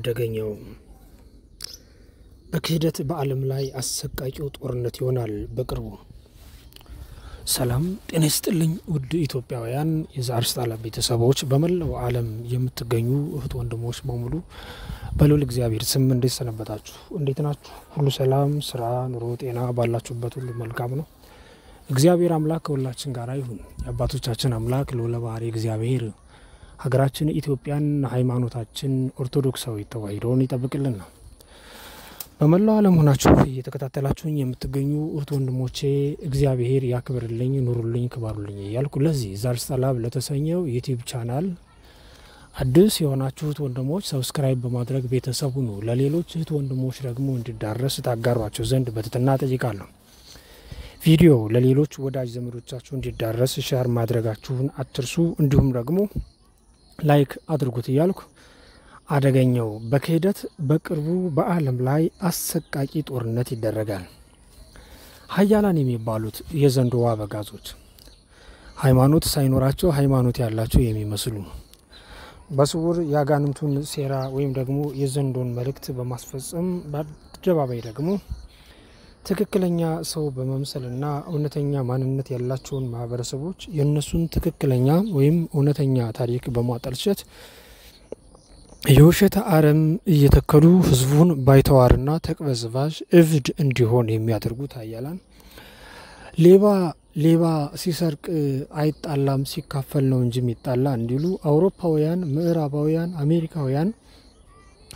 አደገኛው በክህደት በዓለም ላይ አሰቃቂው ጦርነት ይሆናል በቅርቡ። ሰላም ጤና ይስጥልኝ ውድ ኢትዮጵያውያን የዛሪስታላ ቤተሰቦች በመላው ዓለም የምትገኙ እህት ወንድሞች በሙሉ በልዑል እግዚአብሔር ስም እንዴት ሰነበታችሁ? እንዴት ናችሁ? ሁሉ ሰላም፣ ስራ፣ ኑሮ፣ ጤና ባላችሁበት ሁሉ መልካም ነው። እግዚአብሔር አምላክ ከሁላችን ጋር ይሁን። የአባቶቻችን አምላክ ልዑለ ባሕርይ እግዚአብሔር ሀገራችን ኢትዮጵያን ሃይማኖታችን ኦርቶዶክሳዊ ተዋሕዶን ይጠብቅልን ነው። በመላው ዓለም ሆናችሁ እየተከታተላችሁኝ የምትገኙ እህት ወንድሞቼ እግዚአብሔር ያክብርልኝ፣ ኑሩልኝ፣ ክባሩልኝ እያልኩ ለዚህ ዛርሰላም ለተሰኘው ዩቲዩብ ቻናል አዲስ የሆናችሁት ወንድሞች ሰብስክራይብ በማድረግ ቤተሰብ ሁኑ። ለሌሎች እህት ወንድሞች ደግሞ እንዲዳረስ ታጋሯቸው ዘንድ በትህትና ጠይቃለሁ። ቪዲዮ ለሌሎች ወዳጅ ዘመዶቻችሁ እንዲዳረስ ሻር ማድረጋችሁን አትርሱ። እንዲሁም ደግሞ ላይክ አድርጉት እያልኩ አደገኛው በክህደት በቅርቡ በዓለም ላይ አሰቃቂ ጦርነት ይደረጋል። ሀያላን የሚባሉት የዘንዶ አበጋዞች ሃይማኖት ሳይኖራቸው ሃይማኖት ያላቸው የሚመስሉ በስውር የአጋንንቱን ሴራ ወይም ደግሞ የዘንዶን መልእክት በማስፈጸም በአደባባይ ደግሞ ትክክለኛ ሰው በመምሰልና እውነተኛ ማንነት ያላቸውን ማህበረሰቦች የእነሱን ትክክለኛ ወይም እውነተኛ ታሪክ በማጠልሸት የውሸት አረም እየተከሉ ህዝቡን ባይተዋርና ተቅበዝባዥ እብድ እንዲሆን የሚያደርጉት ሀያላን ሌባ ሌባ ሲሰርቅ አይጣላም ሲካፈል ነው እንጂ የሚጣላ እንዲሉ አውሮፓውያን፣ ምዕራባውያን፣ አሜሪካውያን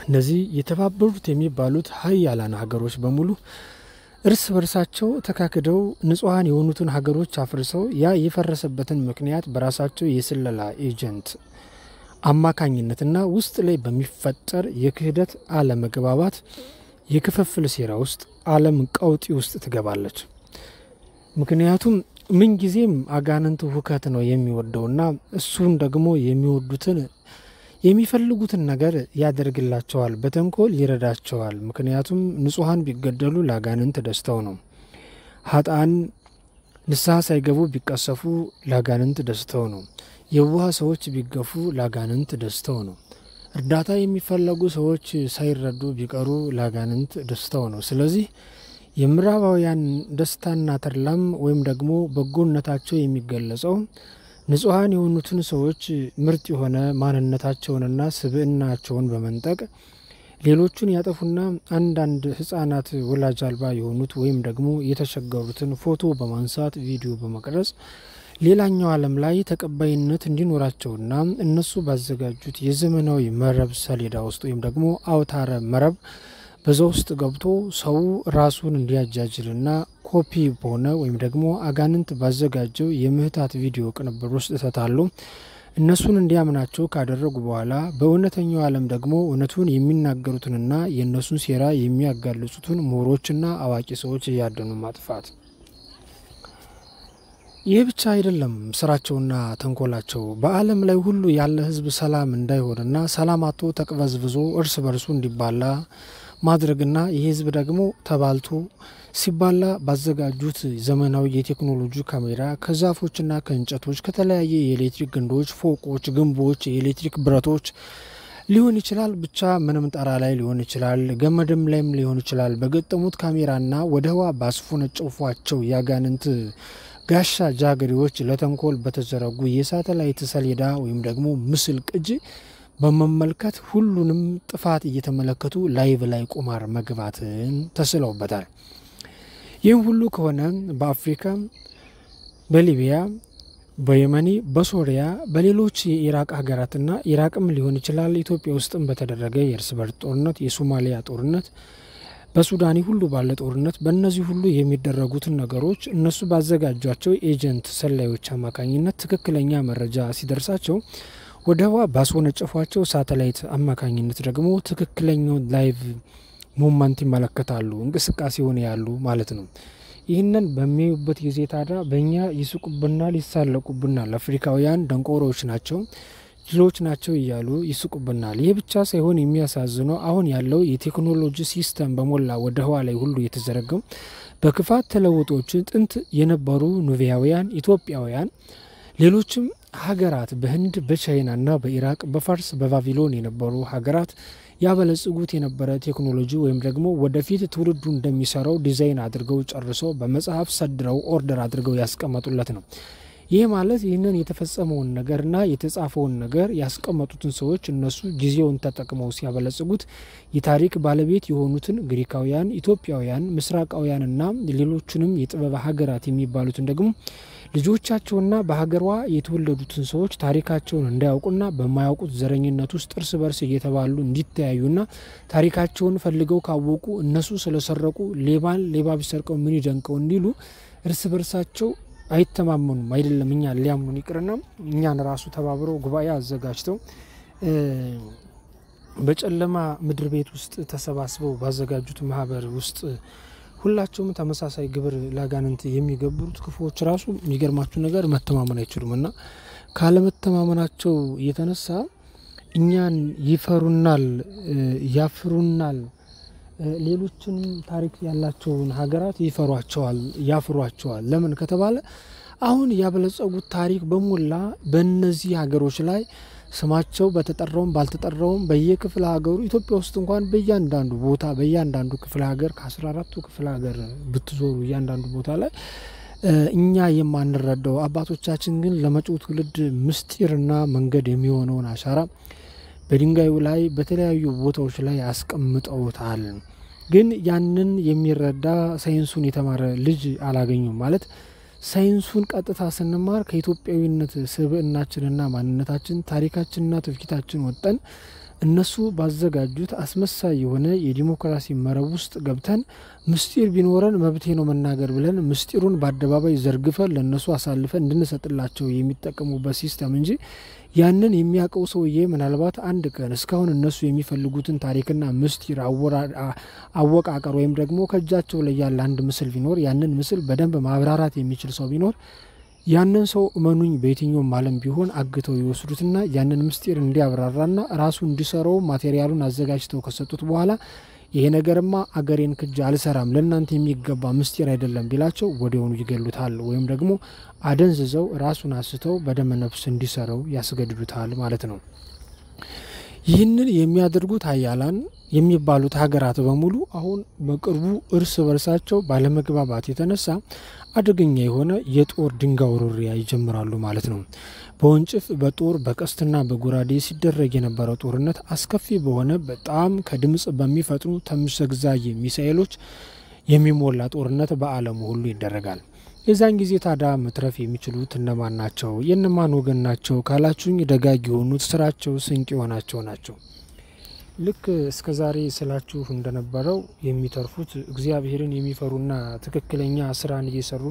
እነዚህ የተባበሩት የሚባሉት ሀያላን ሀገሮች በሙሉ እርስ በርሳቸው ተካክደው ንጹሐን የሆኑትን ሀገሮች አፍርሰው ያ የፈረሰበትን ምክንያት በራሳቸው የስለላ ኤጀንት አማካኝነትና ውስጥ ላይ በሚፈጠር የክህደት አለመግባባት የክፍፍል ሴራ ውስጥ ዓለም ቀውጢ ውስጥ ትገባለች። ምክንያቱም ምንጊዜም አጋንንት ሁከት ነው የሚወደውና እሱን ደግሞ የሚወዱትን የሚፈልጉትን ነገር ያደርግላቸዋል፣ በተንኮል ይረዳቸዋል። ምክንያቱም ንጹሐን ቢገደሉ ላጋንንት ደስታው ነው። ሀጣን ንስሐ ሳይገቡ ቢቀሰፉ ለአጋንንት ደስታው ነው። የውሃ ሰዎች ቢገፉ ላጋንንት ደስተው ነው። እርዳታ የሚፈለጉ ሰዎች ሳይረዱ ቢቀሩ ላጋንንት ደስታው ነው። ስለዚህ የምዕራባውያን ደስታና ተድላም ወይም ደግሞ በጎነታቸው የሚገለጸው ንጹሐን የሆኑትን ሰዎች ምርጥ የሆነ ማንነታቸውንና ስብዕናቸውን በመንጠቅ ሌሎቹን ያጠፉና አንዳንድ ህጻናት ወላጅ አልባ የሆኑት ወይም ደግሞ የተቸገሩትን ፎቶ በማንሳት ቪዲዮ በመቅረጽ ሌላኛው ዓለም ላይ ተቀባይነት እንዲኖራቸውና እነሱ ባዘጋጁት የዘመናዊ መረብ ሰሌዳ ውስጥ ወይም ደግሞ አውታረ መረብ በዛ ውስጥ ገብቶ ሰው ራሱን እንዲያጃጅልና ኮፒ በሆነ ወይም ደግሞ አጋንንት ባዘጋጀው የምህታት ቪዲዮ ቅንብር ውስጥ እተታሉ። እነሱን እንዲያምናቸው ካደረጉ በኋላ በእውነተኛው ዓለም ደግሞ እውነቱን የሚናገሩትንና የእነሱን ሴራ የሚያጋልጹትን ምሁሮችና አዋቂ ሰዎች እያደኑ ማጥፋት። ይህ ብቻ አይደለም ስራቸውና ተንኮላቸው። በዓለም ላይ ሁሉ ያለ ህዝብ ሰላም እንዳይሆንና ሰላም አጥቶ ተቅበዝብዞ እርስ በርሱ እንዲባላ ማድረግና የህዝብ ደግሞ ተባልቶ ሲባላ ባዘጋጁት ዘመናዊ የቴክኖሎጂ ካሜራ ከዛፎችና ከእንጨቶች ከተለያየ የኤሌክትሪክ ግንዶች፣ ፎቆች፣ ግንቦች፣ የኤሌክትሪክ ብረቶች ሊሆን ይችላል። ብቻ ምንም ጠራ ላይ ሊሆን ይችላል፣ ገመድም ላይም ሊሆን ይችላል። በገጠሙት ካሜራና ወደ ህዋ ባስፎነጨፏቸው ያጋንንት ጋሻ ጃግሬዎች ለተንኮል በተዘረጉ የሳተላይት ሰሌዳ ወይም ደግሞ ምስል ቅጂ በመመልከት ሁሉንም ጥፋት እየተመለከቱ ላይቭ ላይ ቁማር መግባትን ተስለውበታል። ይህም ሁሉ ከሆነ በአፍሪካ፣ በሊቢያ፣ በየመኒ፣ በሶሪያ፣ በሌሎች የኢራቅ ሀገራትና ኢራቅም ሊሆን ይችላል ኢትዮጵያ ውስጥም በተደረገ የእርስ በርስ ጦርነት፣ የሶማሊያ ጦርነት፣ በሱዳኒ ሁሉ ባለ ጦርነት በእነዚህ ሁሉ የሚደረጉትን ነገሮች እነሱ ባዘጋጇቸው ኤጀንት ሰላዮች አማካኝነት ትክክለኛ መረጃ ሲደርሳቸው ወደ ህዋ ባስወነጨፏቸው ሳተላይት አማካኝነት ደግሞ ትክክለኛውን ላይቭ ሞመንት ይመለከታሉ፣ እንቅስቃሴ ሆነ ያሉ ማለት ነው። ይህንን በሚያዩበት ጊዜ ታዲያ በእኛ ይስቁብናል፣ ይሳለቁብናል። አፍሪካውያን ደንቆሮዎች ናቸው፣ ድሎች ናቸው እያሉ ይስቁብናል። ይህ ብቻ ሳይሆን የሚያሳዝነው አሁን ያለው የቴክኖሎጂ ሲስተም በሞላ ወደ ህዋ ላይ ሁሉ የተዘረገው በክፋት ተለውጦችን ጥንት የነበሩ ኑቢያውያን፣ ኢትዮጵያውያን ሌሎችም ሀገራት በህንድ በቻይና እና በኢራቅ በፋርስ በባቢሎን የነበሩ ሀገራት ያበለጽጉት የነበረ ቴክኖሎጂ ወይም ደግሞ ወደፊት ትውልዱ እንደሚሰራው ዲዛይን አድርገው ጨርሶ በመጽሐፍ ሰድረው ኦርደር አድርገው ያስቀመጡለት ነው። ይህ ማለት ይህንን የተፈጸመውን ነገርና የተጻፈውን ነገር ያስቀመጡትን ሰዎች እነሱ ጊዜውን ተጠቅመው ሲያበለጽጉት የታሪክ ባለቤት የሆኑትን ግሪካውያን፣ ኢትዮጵያውያን፣ ምስራቃውያንና ሌሎችንም የጥበብ ሀገራት የሚባሉትን ደግሞ ልጆቻቸውና በሀገሯ የተወለዱትን ሰዎች ታሪካቸውን እንዳያውቁና በማያውቁት ዘረኝነት ውስጥ እርስ በርስ እየተባሉ እንዲተያዩና ታሪካቸውን ፈልገው ካወቁ እነሱ ስለሰረቁ ሌባን ሌባ ቢሰርቀው ምን ይደንቀው እንዲሉ እርስ በርሳቸው አይተማመኑም። አይደለም እኛ ሊያምኑን ይቅርና እኛን ራሱ ተባብረው ጉባኤ አዘጋጅተው በጨለማ ምድር ቤት ውስጥ ተሰባስበው ባዘጋጁት ማህበር ውስጥ ሁላቸውም ተመሳሳይ ግብር ላጋንንት የሚገብሩት ክፉዎች ራሱ የሚገርማችሁ ነገር መተማመን አይችሉም እና ካለመተማመናቸው የተነሳ እኛን ይፈሩናል፣ ያፍሩናል። ሌሎችን ታሪክ ያላቸውን ሀገራት ይፈሯቸዋል፣ ያፍሯቸዋል። ለምን ከተባለ አሁን ያበለጸጉት ታሪክ በሞላ በእነዚህ ሀገሮች ላይ ስማቸው በተጠራውም ባልተጠራውም በየክፍለ ሀገሩ ኢትዮጵያ ውስጥ እንኳን በእያንዳንዱ ቦታ በእያንዳንዱ ክፍለ ሀገር ከአስራ አራቱ ክፍለ ሀገር ብትዞሩ እያንዳንዱ ቦታ ላይ እኛ የማንረዳው አባቶቻችን ግን ለመጪው ትውልድ ምስጢርና መንገድ የሚሆነውን አሻራ በድንጋዩ ላይ በተለያዩ ቦታዎች ላይ አስቀምጠውታል። ግን ያንን የሚረዳ ሳይንሱን የተማረ ልጅ አላገኙም ማለት ሳይንሱን ቀጥታ ስንማር ከኢትዮጵያዊነት ስብዕናችንና ማንነታችን ታሪካችንና ትውፊታችን ወጠን እነሱ ባዘጋጁት አስመሳይ የሆነ የዲሞክራሲ መረብ ውስጥ ገብተን ምስጢር ቢኖረን መብቴ ነው መናገር ብለን ምስጢሩን በአደባባይ ዘርግፈን ለእነሱ አሳልፈን እንድንሰጥላቸው የሚጠቀሙበት ሲስተም እንጂ ያንን የሚያውቀው ሰውዬ ምናልባት አንድ ቀን እስካሁን እነሱ የሚፈልጉትን ታሪክና ምስጢር አወቃቀር ወይም ደግሞ ከእጃቸው ላይ ያለ አንድ ምስል ቢኖር ያንን ምስል በደንብ ማብራራት የሚችል ሰው ቢኖር ያንን ሰው እመኑኝ በየትኛውም ዓለም ቢሆን አግተው ይወስዱትና ያንን ምስጢር እንዲያብራራና ራሱ እንዲሰራው ማቴሪያሉን አዘጋጅተው ከሰጡት በኋላ ይሄ ነገርማ አገሬን ክጅ አልሰራም፣ ለእናንተ የሚገባ ምስጢር አይደለም ቢላቸው ወዲያውኑ ይገሉታል፣ ወይም ደግሞ አደንዝዘው ራሱን አስተው በደመ ነፍስ እንዲሰረው ያስገድዱታል ማለት ነው። ይህንን የሚያደርጉት አያላን የሚባሉት ሀገራት በሙሉ አሁን በቅርቡ እርስ በርሳቸው ባለመግባባት የተነሳ አደገኛ የሆነ የጦር ድንጋይ ውርሪያ ይጀምራሉ ማለት ነው። በወንጭፍ በጦር በቀስትና በጉራዴ ሲደረግ የነበረው ጦርነት አስከፊ በሆነ በጣም ከድምፅ በሚፈጥኑ ተምዘግዛጊ ሚሳኤሎች የሚሞላ ጦርነት በዓለሙ ሁሉ ይደረጋል። የዛን ጊዜ ታዲያ መትረፍ የሚችሉት እነማን ናቸው? የእነማን ወገን ናቸው ካላችሁኝ ደጋግ የሆኑት ስራቸው ስንቅ የሆናቸው ናቸው። ልክ እስከ ዛሬ ስላችሁ እንደነበረው የሚተርፉት እግዚአብሔርን የሚፈሩና ትክክለኛ ስራን እየሰሩ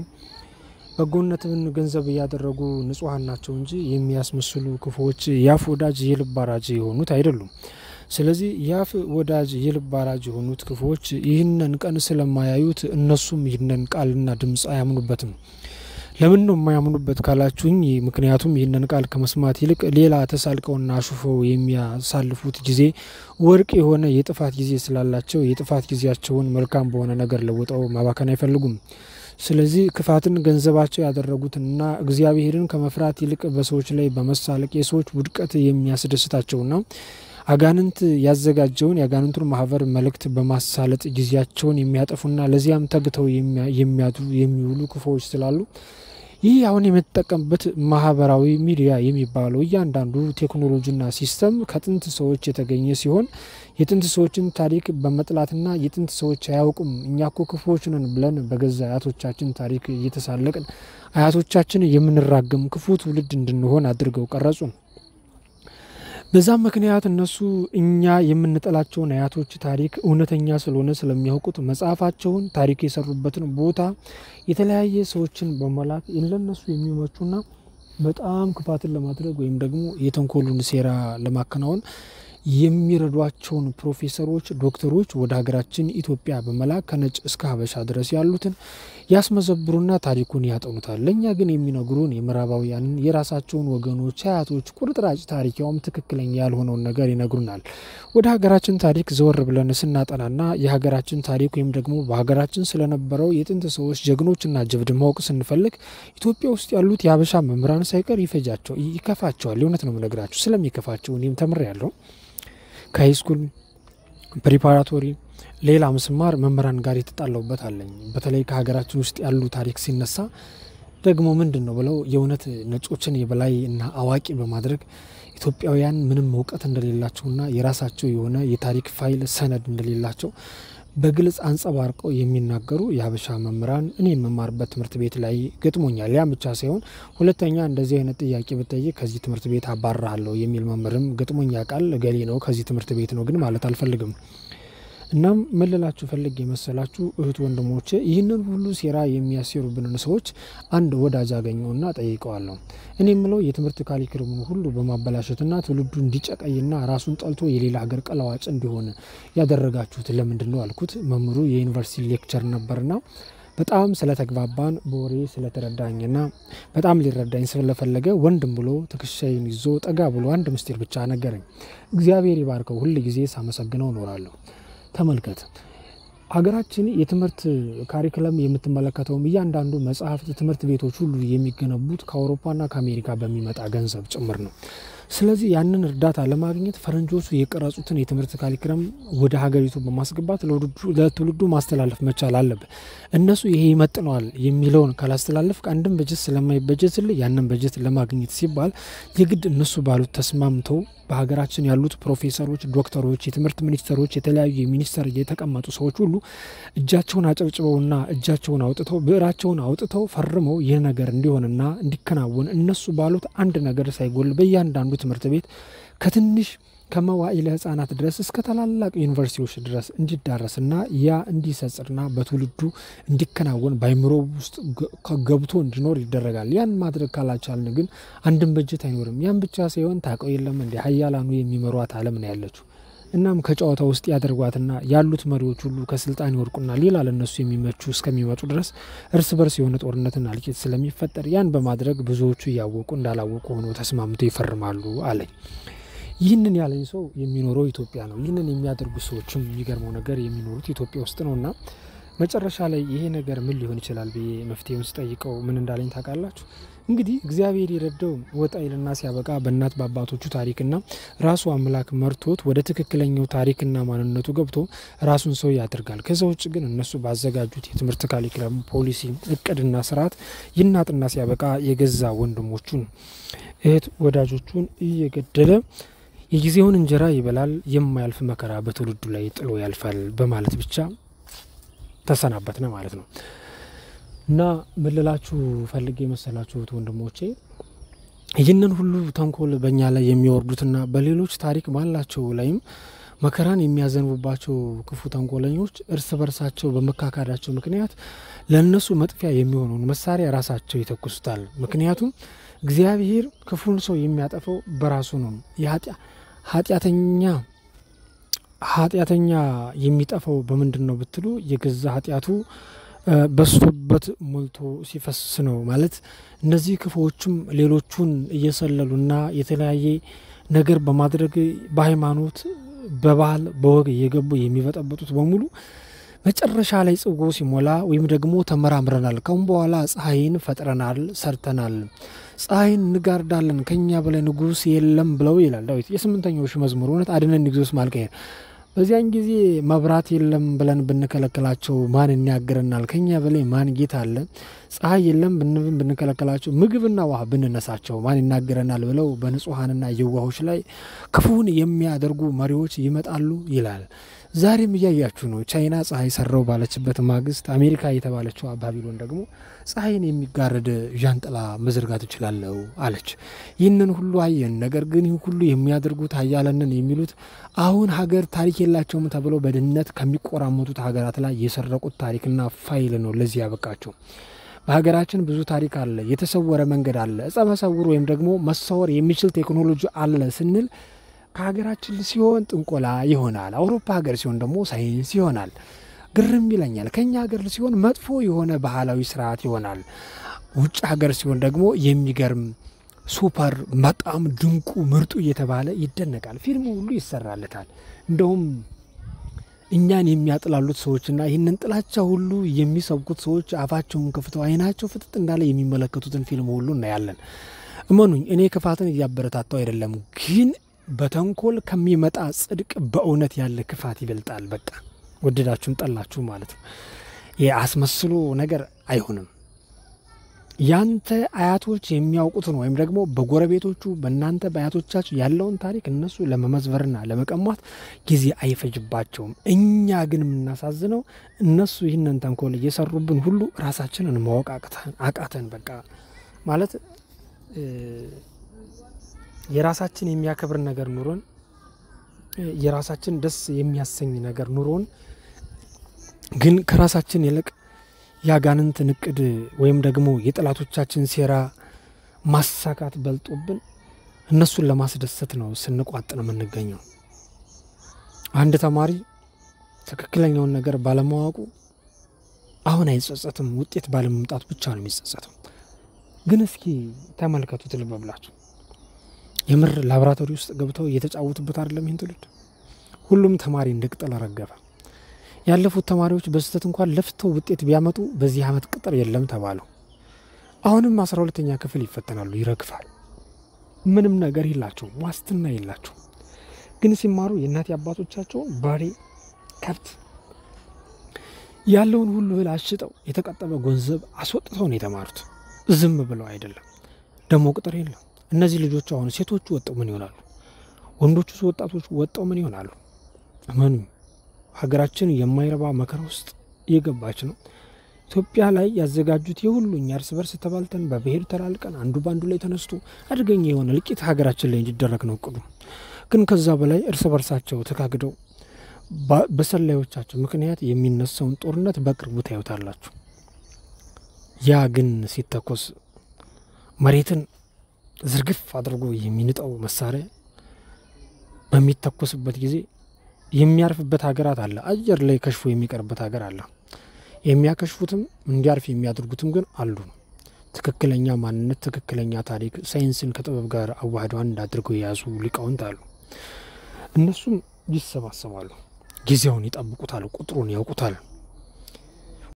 በጎነትን ገንዘብ እያደረጉ ንጹሐን ናቸው እንጂ የሚያስመስሉ ክፉዎች የአፍ ወዳጅ የልብ አራጅ የሆኑት አይደሉም። ስለዚህ የአፍ ወዳጅ የልብ አራጅ የሆኑት ክፉዎች ይህንን ቀን ስለማያዩት እነሱም ይህንን ቃልና ድምፅ አያምኑበትም። ለምን ነው የማያምኑበት ካላችሁኝ፣ ምክንያቱም ይህንን ቃል ከመስማት ይልቅ ሌላ ተሳልቀውና አሹፈው የሚያሳልፉት ጊዜ ወርቅ የሆነ የጥፋት ጊዜ ስላላቸው የጥፋት ጊዜያቸውን መልካም በሆነ ነገር ለውጠው ማባከን አይፈልጉም። ስለዚህ ክፋትን ገንዘባቸው ያደረጉትና እግዚአብሔርን ከመፍራት ይልቅ በሰዎች ላይ በመሳለቅ የሰዎች ውድቀት የሚያስደስታቸውና አጋንንት ያዘጋጀውን የአጋንንቱን ማህበር መልእክት በማሳለጥ ጊዜያቸውን የሚያጠፉና ለዚያም ተግተው የሚያድሩ የሚውሉ ክፉዎች ስላሉ ይህ አሁን የምትጠቀምበት ማህበራዊ ሚዲያ የሚባለው እያንዳንዱ ቴክኖሎጂና ሲስተም ከጥንት ሰዎች የተገኘ ሲሆን የጥንት ሰዎችን ታሪክ በመጥላትና የጥንት ሰዎች አያውቁም እኛ ኮ ክፉዎች ነን ብለን በገዛ አያቶቻችን ታሪክ እየተሳለቅን አያቶቻችን የምንራገም ክፉ ትውልድ እንድንሆን አድርገው ቀረጹን። በዛም ምክንያት እነሱ እኛ የምንጠላቸውን አያቶች ታሪክ እውነተኛ ስለሆነ ስለሚያውቁት መጽሐፋቸውን ታሪክ የሰሩበትን ቦታ የተለያየ ሰዎችን በመላክ ለነሱ የሚመቹና በጣም ክፋትን ለማድረግ ወይም ደግሞ የተንኮሉን ሴራ ለማከናወን የሚረዷቸውን ፕሮፌሰሮች፣ ዶክተሮች ወደ ሀገራችን ኢትዮጵያ በመላክ ከነጭ እስከ ሀበሻ ድረስ ያሉትን ያስመዘብሩና ታሪኩን ያጠኑታል። ለእኛ ግን የሚነግሩን የምዕራባውያንን የራሳቸውን ወገኖች፣ አያቶች ቁርጥራጭ ታሪክ ያውም ትክክለኛ ያልሆነውን ነገር ይነግሩናል። ወደ ሀገራችን ታሪክ ዘወር ብለን ስናጠናና የሀገራችን ታሪክ ወይም ደግሞ በሀገራችን ስለነበረው የጥንት ሰዎች ጀግኖችና ጀብድ ማወቅ ስንፈልግ ኢትዮጵያ ውስጥ ያሉት የሀበሻ መምህራን ሳይቀር ይፈጃቸው ይከፋቸዋል። የእውነት ነው የምነግራችሁ ስለሚከፋቸው እኔም ተምሬያለሁ። ከሃይስኩል ፕሪፓራቶሪ ሌላ ስማር መምህራን ጋር የተጣላውበት አለኝ። በተለይ ከሀገራችን ውስጥ ያሉ ታሪክ ሲነሳ ደግሞ ምንድን ነው ብለው የእውነት ነጮችን የበላይ እና አዋቂ በማድረግ ኢትዮጵያውያን ምንም እውቀት እንደሌላቸውና የራሳቸው የሆነ የታሪክ ፋይል ሰነድ እንደሌላቸው በግልጽ አንጸባርቀው የሚናገሩ የሀበሻ መምህራን እኔ የምማርበት ትምህርት ቤት ላይ ገጥሞኛል። ያም ብቻ ሳይሆን ሁለተኛ እንደዚህ አይነት ጥያቄ ብጠይቅ ከዚህ ትምህርት ቤት አባራለሁ የሚል መምህርም ገጥሞኛ ቃል ገሌ ነው ከዚህ ትምህርት ቤት ነው ግን ማለት አልፈልግም። እናም መለላችሁ ፈልግ የመሰላችሁ እህት ወንድሞቼ ይህንን ሁሉ ሴራ የሚያሴሩብንን ሰዎች አንድ ወዳጅ አገኘውና ጠይቀዋለሁ። እኔ የምለው የትምህርት ካሪክለሙን ሁሉ በማበላሸትና ትውልዱ እንዲጨቀይና ራሱን ጠልቶ የሌላ ሀገር ቀለዋጭ እንዲሆን ያደረጋችሁት ለምንድን ነው አልኩት። መምህሩ የዩኒቨርሲቲ ሌክቸር ነበርና በጣም ስለተግባባን በወሬ ስለተረዳኝና በጣም ሊረዳኝ ስለፈለገ ወንድም ብሎ ትከሻዬን ይዞ ጠጋ ብሎ አንድ ምስጢር ብቻ ነገረኝ። እግዚአብሔር ይባርከው፣ ሁል ጊዜ ሳመሰግነው እኖራለሁ። ተመልከት። ሀገራችን የትምህርት ካሪክለም የምትመለከተውም እያንዳንዱ መጽሐፍት፣ ትምህርት ቤቶች ሁሉ የሚገነቡት ከአውሮፓና ከአሜሪካ በሚመጣ ገንዘብ ጭምር ነው። ስለዚህ ያንን እርዳታ ለማግኘት ፈረንጆቹ የቀረጹትን የትምህርት ካሪክለም ወደ ሀገሪቱ በማስገባት ለትውልዱ ማስተላለፍ መቻል አለብ እነሱ ይሄ ይመጥነዋል የሚለውን ካላስተላለፍ አንድን በጀት ስለማይበጀትል ያንን በጀት ለማግኘት ሲባል የግድ እነሱ ባሉት ተስማምተው በሀገራችን ያሉት ፕሮፌሰሮች፣ ዶክተሮች፣ የትምህርት ሚኒስተሮች፣ የተለያዩ የሚኒስተር የተቀመጡ ሰዎች ሁሉ እጃቸውን አጨብጭበውና እጃቸውን አውጥተው ብዕራቸውን አውጥተው ፈርመው ይህ ነገር እንዲሆንና እንዲከናወን እነሱ ባሉት አንድ ነገር ሳይጎል በእያንዳንዱ ትምህርት ቤት ከትንሽ ከመዋዕለ ህጻናት ድረስ እስከ ታላላቅ ዩኒቨርሲቲዎች ድረስ እንዲዳረስና ያ እንዲሰጽርና በትውልዱ እንዲከናወን በአይምሮ ውስጥ ገብቶ እንዲኖር ይደረጋል። ያን ማድረግ ካላቻልን ግን አንድም በጀት አይኖርም። ያን ብቻ ሳይሆን ታውቀው የለም እንዲ ሀያላኑ የሚመሯት አለም ነው ያለችው። እናም ከጨዋታ ውስጥ ያደርጓትና ያሉት መሪዎች ሁሉ ከስልጣን ይወርቁና ሌላ ለነሱ የሚመቹ እስከሚመጡ ድረስ እርስ በርስ የሆነ ጦርነትና አልቂት ስለሚፈጠር ያን በማድረግ ብዙዎቹ እያወቁ እንዳላወቁ ሆኖ ተስማምቶ ይፈርማሉ አለኝ። ይህንን ያለኝ ሰው የሚኖረው ኢትዮጵያ ነው። ይህንን የሚያደርጉ ሰዎችም የሚገርመው ነገር የሚኖሩት ኢትዮጵያ ውስጥ ነው እና መጨረሻ ላይ ይሄ ነገር ምን ሊሆን ይችላል ብዬ መፍትሄውን ስጠይቀው ምን እንዳለኝ ታውቃላችሁ? እንግዲህ እግዚአብሔር የረዳው ወጣ ይልና ሲያበቃ በእናት በአባቶቹ ታሪክና ራሱ አምላክ መርቶት ወደ ትክክለኛው ታሪክና ማንነቱ ገብቶ ራሱን ሰው ያደርጋል። ከዛ ውጭ ግን እነሱ ባዘጋጁት የትምህርት ካሊክለም ፖሊሲ፣ እቅድና ስርዓት ይናጥና ሲያበቃ የገዛ ወንድሞቹን እህት ወዳጆቹን እየገደለ የጊዜውን እንጀራ ይበላል፣ የማያልፍ መከራ በትውልዱ ላይ ጥሎ ያልፋል በማለት ብቻ ተሰናበትነ ማለት ነው። እና ምልላችሁ ፈልጌ የመሰላችሁት ወንድሞቼ ይህንን ሁሉ ተንኮል በእኛ ላይ የሚወርዱትና በሌሎች ታሪክ ባላቸው ላይም መከራን የሚያዘንቡባቸው ክፉ ተንኮለኞች እርስ በርሳቸው በመካካዳቸው ምክንያት ለእነሱ መጥፊያ የሚሆነውን መሳሪያ ራሳቸው ይተኩሱታል። ምክንያቱም እግዚአብሔር ክፉን ሰው የሚያጠፈው በራሱ ነው። ኃጢአተኛ ኃጢአተኛ የሚጠፋው በምንድን ነው ብትሉ የገዛ ኃጢአቱ በስቶበት ሞልቶ ሲፈስ ነው ማለት። እነዚህ ክፉዎችም ሌሎቹን እየሰለሉና የተለያየ ነገር በማድረግ በሃይማኖት፣ በባህል፣ በወግ እየገቡ የሚበጠበጡት በሙሉ መጨረሻ ላይ ጽዋ ሲሞላ ወይም ደግሞ ተመራምረናል፣ ካሁን በኋላ ፀሐይን ፈጥረናል፣ ሰርተናል ፀሐይን እንጋርዳለን ከኛ በላይ ንጉስ የለም ብለው ይላል ዳዊት። የስምንተኛዎቹ መዝሙር እውነት አድነን ንግዞስ ማልቀሄድ። በዚያን ጊዜ መብራት የለም ብለን ብንከለከላቸው ማን እኒያገረናል? ከኛ በላይ ማን ጌታ አለ? ፀሐይ የለም ብንከለከላቸው፣ ምግብና ውሃ ብንነሳቸው ማን ይናገረናል? ብለው በንጹሐንና የዋሆች ላይ ክፉውን የሚያደርጉ መሪዎች ይመጣሉ ይላል። ዛሬም እያያችሁ ነው። ቻይና ፀሐይ ሰራው ባለችበት ማግስት አሜሪካ የተባለችው ባቢሎን ደግሞ ፀሐይን የሚጋረድ ዣንጥላ መዘርጋት እችላለሁ አለች። ይህንን ሁሉ አየን። ነገር ግን ይህ ሁሉ የሚያደርጉት አያለንን የሚሉት አሁን ሀገር ታሪክ የላቸውም ተብለው በድህነት ከሚቆራመጡት ሀገራት ላይ የሰረቁት ታሪክና ፋይል ነው ለዚህ ያበቃቸው። በሀገራችን ብዙ ታሪክ አለ፣ የተሰወረ መንገድ አለ፣ እጸ መሰውር ወይም ደግሞ መሰወር የሚችል ቴክኖሎጂ አለ ስንል ከሀገራችን ሲሆን ጥንቆላ ይሆናል። አውሮፓ ሀገር ሲሆን ደግሞ ሳይንስ ይሆናል። ግርም ይለኛል። ከኛ ሀገር ሲሆን መጥፎ የሆነ ባህላዊ ስርዓት ይሆናል። ውጭ ሀገር ሲሆን ደግሞ የሚገርም ሱፐር በጣም ድንቁ ምርጡ እየተባለ ይደነቃል። ፊልሙ ሁሉ ይሰራለታል። እንደውም እኛን የሚያጥላሉት ሰዎችና ይህንን ጥላቻ ሁሉ የሚሰብኩት ሰዎች አፋቸውን ከፍተው አይናቸው ፍጥጥ እንዳለ የሚመለከቱትን ፊልም ሁሉ እናያለን። እመኑኝ እኔ ክፋትን እያበረታታው አይደለም፣ ግን በተንኮል ከሚመጣ ጽድቅ በእውነት ያለ ክፋት ይበልጣል። በቃ ወደዳችሁም ጠላችሁ ማለት ነው። የአስመስሎ ነገር አይሆንም። ያንተ አያቶች የሚያውቁትን ወይም ደግሞ በጎረቤቶቹ በእናንተ በአያቶቻችሁ ያለውን ታሪክ እነሱ ለመመዝበርና ለመቀማት ጊዜ አይፈጅባቸውም። እኛ ግን የምናሳዝነው እነሱ ይህንን ተንኮል እየሰሩብን ሁሉ ራሳችንን ማወቅ አቃተን። በቃ ማለት የራሳችን የሚያከብር ነገር ኑሮን የራሳችን ደስ የሚያሰኝ ነገር ኑሮን ግን ከራሳችን ይልቅ የአጋንንት እቅድ ወይም ደግሞ የጠላቶቻችን ሴራ ማሳካት በልጦብን እነሱን ለማስደሰት ነው ስንቋጥ ነው የምንገኘው። አንድ ተማሪ ትክክለኛውን ነገር ባለማወቁ አሁን አይጸጸትም፣ ውጤት ባለመምጣቱ ብቻ ነው የሚጸጸተው። ግን እስኪ ተመልከቱት ልብ ብላችሁ የምር ላብራቶሪ ውስጥ ገብተው እየተጫወቱበት አይደለም። ይህን ትውልድ ሁሉም ተማሪ እንደ ቅጠል ረገፈ። ያለፉት ተማሪዎች በስህተት እንኳን ለፍተው ውጤት ቢያመጡ በዚህ ዓመት ቅጥር የለም ተባሉ። አሁንም አስራ ሁለተኛ ክፍል ይፈተናሉ፣ ይረግፋል። ምንም ነገር የላቸው ዋስትና የላቸው። ግን ሲማሩ የእናት አባቶቻቸውን ባሬ፣ ከብት ያለውን ሁሉ እህል አሽጠው የተቀጠበ ገንዘብ አስወጥተው ነው የተማሩት። ዝም ብለው አይደለም። ደግሞ ቅጥር የለም። እነዚህ ልጆች አሁን ሴቶቹ ወጠው ምን ይሆናሉ? ወንዶቹ ወጣቶቹ ወጠው ምን ይሆናሉ? ምንም ሀገራችን የማይረባ መከራ ውስጥ እየገባች ነው። ኢትዮጵያ ላይ ያዘጋጁት የሁሉ እኛ እርስ በርስ ተባልተን በብሔር ተላልቀን አንዱ በአንዱ ላይ ተነስቶ አደገኛ የሆነ እልቂት ሀገራችን ላይ እንዲደረግ ነው እቅዱ። ግን ከዛ በላይ እርስ በርሳቸው ተካግደው በሰላዮቻቸው ምክንያት የሚነሳውን ጦርነት በቅርቡ ታዩታላችሁ። ያ ግን ሲተኮስ መሬትን ዝርግፍ አድርጎ የሚንጠው መሳሪያ በሚተኮስበት ጊዜ የሚያርፍበት ሀገራት አለ። አየር ላይ ከሽፎ የሚቀርበት ሀገር አለ። የሚያከሽፉትም እንዲያርፍ የሚያደርጉትም ግን አሉ። ትክክለኛ ማንነት፣ ትክክለኛ ታሪክ ሳይንስን ከጥበብ ጋር አዋህደው አንድ አድርገው የያዙ ሊቃውንት አሉ። እነሱም ይሰባሰባሉ። ጊዜውን ይጠብቁታል። ቁጥሩን ያውቁታል።